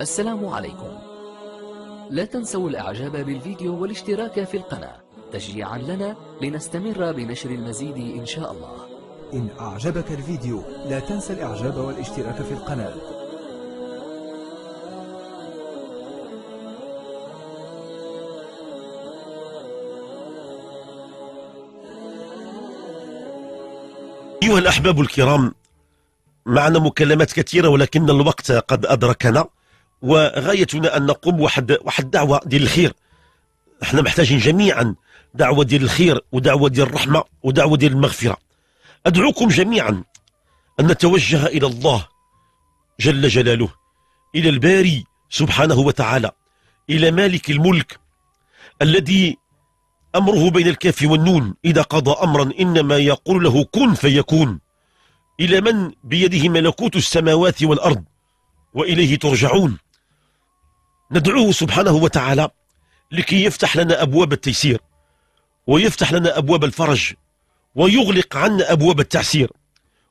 السلام عليكم لا تنسوا الاعجاب بالفيديو والاشتراك في القناة تشجيعا لنا لنستمر بنشر المزيد ان شاء الله إن أعجبك الفيديو لا تنسى الإعجاب والاشتراك في القناة أيها الأحباب الكرام معنا مكالمات كثيرة ولكن الوقت قد أدركنا وغايتنا ان نقوم واحد واحد الدعوه ديال الخير احنا محتاجين جميعا دعوه ديال الخير ودعوه ديال الرحمه ودعوه ديال المغفره ادعوكم جميعا ان نتوجه الى الله جل جلاله الى الباري سبحانه وتعالى الى مالك الملك الذي امره بين الكاف والنون اذا قضى امرا انما يقول له كن فيكون الى من بيده ملكوت السماوات والارض واليه ترجعون ندعوه سبحانه وتعالى لكي يفتح لنا أبواب التيسير ويفتح لنا أبواب الفرج ويغلق عنا أبواب التعسير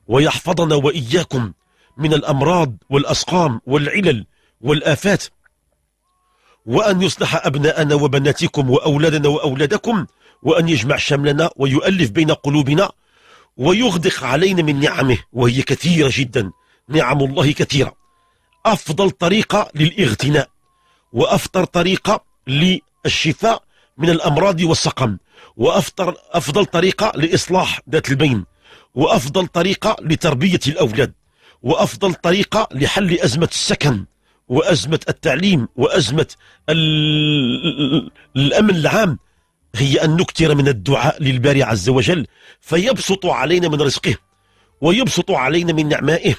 ويحفظنا وإياكم من الأمراض والأسقام والعلل والآفات وأن يصلح أبناءنا وبناتكم وأولادنا وأولادكم وأن يجمع شملنا ويؤلف بين قلوبنا ويغدق علينا من نعمه وهي كثيرة جدا نعم الله كثيرة أفضل طريقة للاغتناء وأفطر طريقة للشفاء من الأمراض والسقم وأفطر أفضل طريقة لإصلاح ذات البين وأفضل طريقة لتربية الأولاد وأفضل طريقة لحل أزمة السكن وأزمة التعليم وأزمة الأمن العام هي أن نكثر من الدعاء للباري عز وجل فيبسط علينا من رزقه ويبسط علينا من نعمائه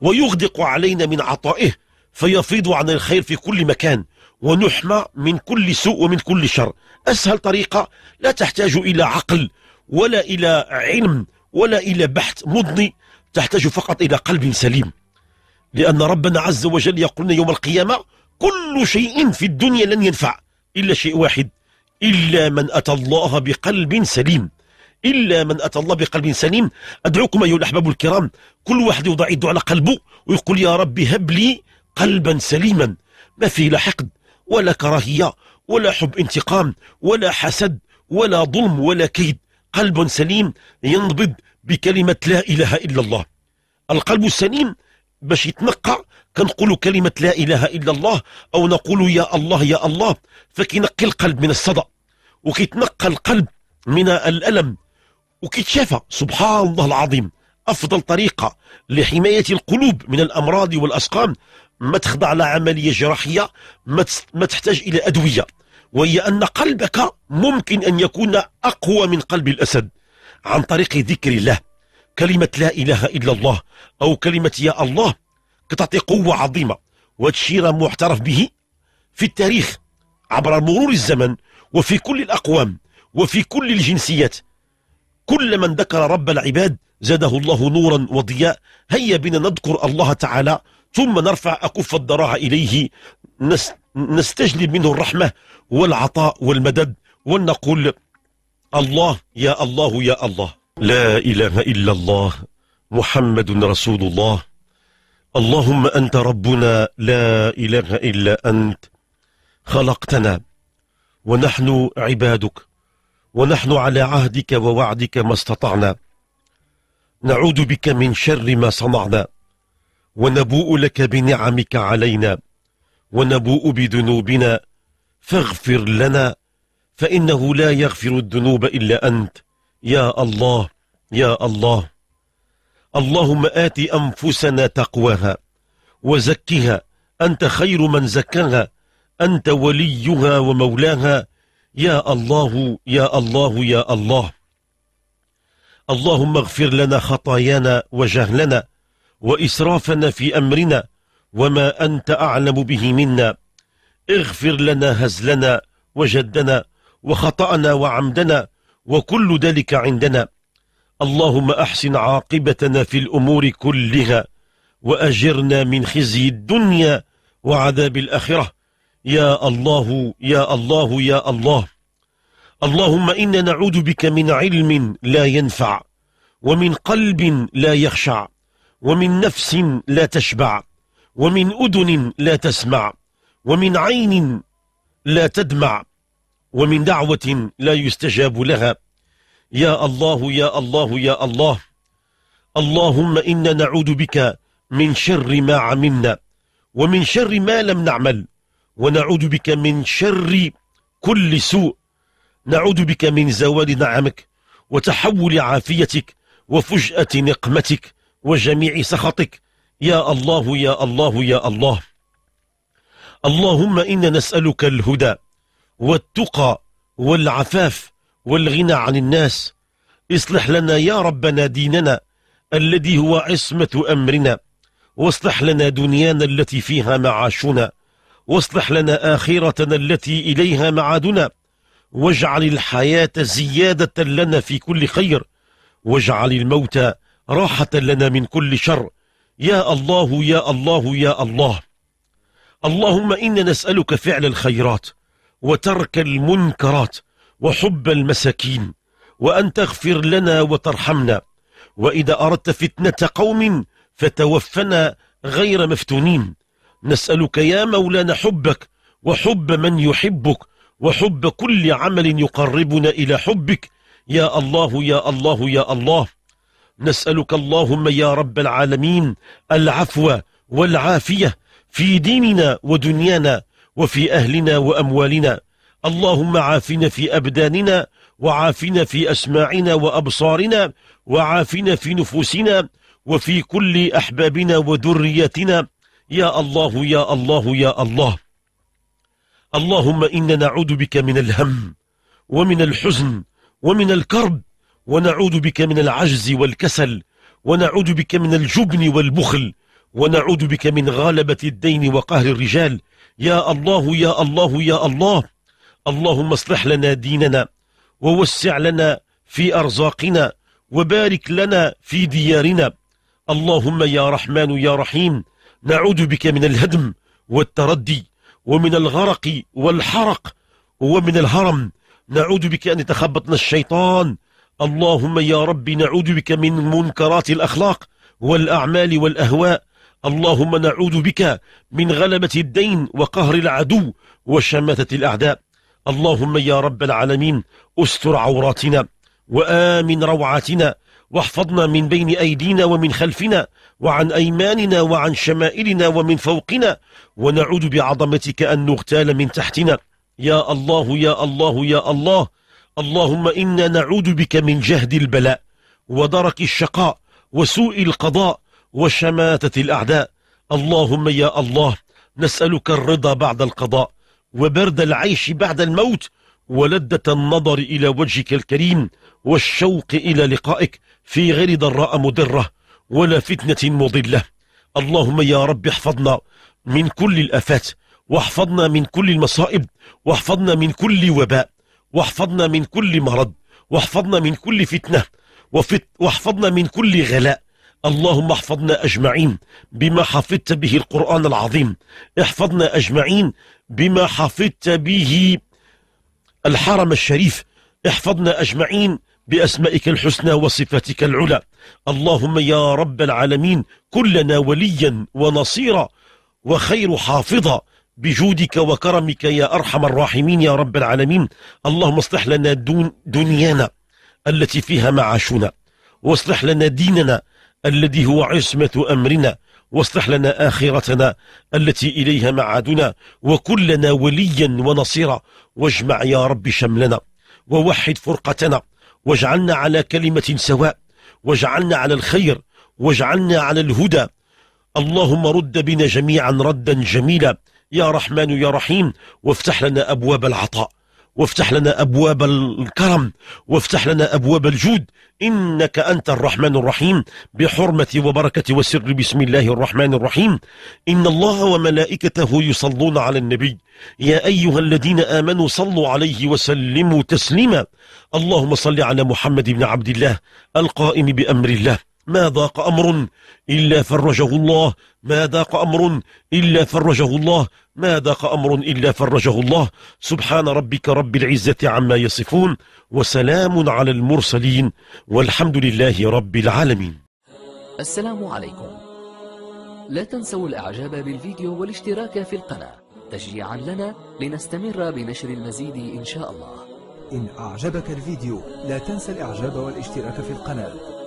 ويغدق علينا من عطائه فيفيض عن الخير في كل مكان ونحمى من كل سوء ومن كل شر أسهل طريقة لا تحتاج إلى عقل ولا إلى علم ولا إلى بحث مضني تحتاج فقط إلى قلب سليم لأن ربنا عز وجل يقولنا يوم القيامة كل شيء في الدنيا لن ينفع إلا شيء واحد إلا من أتى الله بقلب سليم إلا من أتى الله بقلب سليم أدعوكم أيها الأحباب الكرام كل واحد يوضع يده على قلبه ويقول يا رب هب لي قلبا سليما ما في لا حقد ولا كراهية ولا حب انتقام ولا حسد ولا ظلم ولا كيد قلب سليم ينبض بكلمة لا إله إلا الله القلب السليم باش يتنقى كنقول كلمة لا إله إلا الله أو نقول يا الله يا الله فكينقي القلب من الصدأ وكيتنقى القلب من الألم وكيتشافى سبحان الله العظيم أفضل طريقة لحماية القلوب من الأمراض والأسقام ما تخضع لعملية جراحية ما تحتاج إلى أدوية وهي أن قلبك ممكن أن يكون أقوى من قلب الأسد عن طريق ذكر الله كلمة لا إله إلا الله أو كلمة يا الله كتعطي قوة عظيمة وتشير معترف به في التاريخ عبر مرور الزمن وفي كل الأقوام وفي كل الجنسيات كل من ذكر رب العباد زاده الله نورا وضياء هيا بنا نذكر الله تعالى ثم نرفع أكف الضراعة إليه نستجلب منه الرحمة والعطاء والمدد ونقول الله يا الله يا الله لا إله إلا الله محمد رسول الله اللهم أنت ربنا لا إله إلا أنت خلقتنا ونحن عبادك ونحن على عهدك ووعدك ما استطعنا نعوذ بك من شر ما صنعنا ونبوء لك بنعمك علينا ونبوء بذنوبنا فاغفر لنا فإنه لا يغفر الذنوب إلا أنت يا الله يا الله اللهم آت أنفسنا تقواها وزكها أنت خير من زكاها أنت وليها ومولاها يا الله يا الله يا الله اللهم اغفر لنا خطايانا وجهلنا وإسرافنا في أمرنا وما أنت أعلم به منا اغفر لنا هزلنا وجدنا وخطأنا وعمدنا وكل ذلك عندنا اللهم أحسن عاقبتنا في الأمور كلها وأجرنا من خزي الدنيا وعذاب الآخرة يا الله يا الله يا الله اللهم إنا نعوذ بك من علم لا ينفع ومن قلب لا يخشع ومن نفس لا تشبع ومن أذن لا تسمع ومن عين لا تدمع ومن دعوة لا يستجاب لها يا الله يا الله يا الله اللهم إنا نعوذ بك من شر ما عملنا ومن شر ما لم نعمل ونعوذ بك من شر كل سوء نعوذ بك من زوال نعمك وتحول عافيتك وفجأة نقمتك وجميع سخطك يا الله يا الله يا الله اللهم إنا نسألك الهدى والتقى والعفاف والغنى عن الناس اصلح لنا يا ربنا ديننا الذي هو عصمة أمرنا واصلح لنا دنيانا التي فيها معاشنا واصلح لنا آخرتنا التي إليها معادنا واجعل الحياة زيادة لنا في كل خير واجعل الموت راحة لنا من كل شر يا الله يا الله يا الله اللهم إنا نسألك فعل الخيرات وترك المنكرات وحب المساكين وأن تغفر لنا وترحمنا وإذا أردت فتنة قوم فتوفنا غير مفتونين نسألك يا مولانا حبك وحب من يحبك وحب كل عمل يقربنا إلى حبك يا الله يا الله يا الله نسألك اللهم يا رب العالمين العفو والعافية في ديننا ودنيانا وفي أهلنا وأموالنا اللهم عافنا في أبداننا وعافنا في أسماعنا وأبصارنا وعافنا في نفوسنا وفي كل أحبابنا وذرياتنا يا الله يا الله يا الله اللهم إنا نعوذ بك من الهم ومن الحزن ومن الكرب ونعوذ بك من العجز والكسل ونعوذ بك من الجبن والبخل ونعوذ بك من غالبة الدين وقهر الرجال يا الله يا الله يا الله اللهم اصلح لنا ديننا ووسع لنا في أرزاقنا وبارك لنا في ديارنا اللهم يا رحمن يا رحيم نعوذ بك من الهدم والتردي ومن الغرق والحرق ومن الهرم نعوذ بك أن يتخبطنا الشيطان اللهم يا رب نعوذ بك من منكرات الأخلاق والأعمال والأهواء اللهم نعوذ بك من غلبة الدين وقهر العدو وشماتة الأعداء اللهم يا رب العالمين استر عوراتنا وآمن روعاتنا واحفظنا من بين أيدينا ومن خلفنا وعن أيماننا وعن شمائلنا ومن فوقنا ونعوذ بعظمتك أن نغتال من تحتنا يا الله يا الله يا الله اللهم إنا نعوذ بك من جهد البلاء ودرك الشقاء وسوء القضاء وشماتة الأعداء اللهم يا الله نسألك الرضا بعد القضاء وبرد العيش بعد الموت ولذة النظر إلى وجهك الكريم والشوق إلى لقائك في غير ضراء مضرة ولا فتنة مضلة اللهم يا رب احفظنا من كل الآفات واحفظنا من كل المصائب واحفظنا من كل وباء واحفظنا من كل مرض واحفظنا من كل فتنة واحفظنا من كل غلاء اللهم احفظنا أجمعين بما حفظت به القرآن العظيم احفظنا أجمعين بما حفظت به الحرم الشريف احفظنا أجمعين بأسمائك الحسنى وصفاتك العلى اللهم يا رب العالمين كلنا وليا ونصيرا وخير حافظا بجودك وكرمك يا أرحم الراحمين يا رب العالمين اللهم اصلح لنا دون دنيانا التي فيها معاشنا واصلح لنا ديننا الذي هو عصمة أمرنا واصلح لنا آخرتنا التي إليها معادنا وكلنا وليا ونصيرا واجمع يا رب شملنا ووحد فرقتنا واجعلنا على كلمة سواء واجعلنا على الخير واجعلنا على الهدى اللهم رد بنا جميعا ردا جميلا يا رحمن يا رحيم وافتح لنا أبواب العطاء وافتح لنا أبواب الكرم وافتح لنا أبواب الجود إنك أنت الرحمن الرحيم بحرمة وبركة وسر بسم الله الرحمن الرحيم إن الله وملائكته يصلون على النبي يا أيها الذين آمنوا صلوا عليه وسلموا تسليما اللهم صل على محمد بن عبد الله القائم بأمر الله ما ضاق أمر إلا فرجه الله ما ضاق أمر إلا فرجه الله ما ضاق أمر إلا فرجه الله سبحان ربك رب العزة عما يصفون وسلام على المرسلين والحمد لله رب العالمين السلام عليكم لا تنسوا الإعجاب بالفيديو والاشتراك في القناة تشجيعا لنا لنستمر بنشر المزيد إن شاء الله إن أعجبك الفيديو لا تنسى الإعجاب والاشتراك في القناة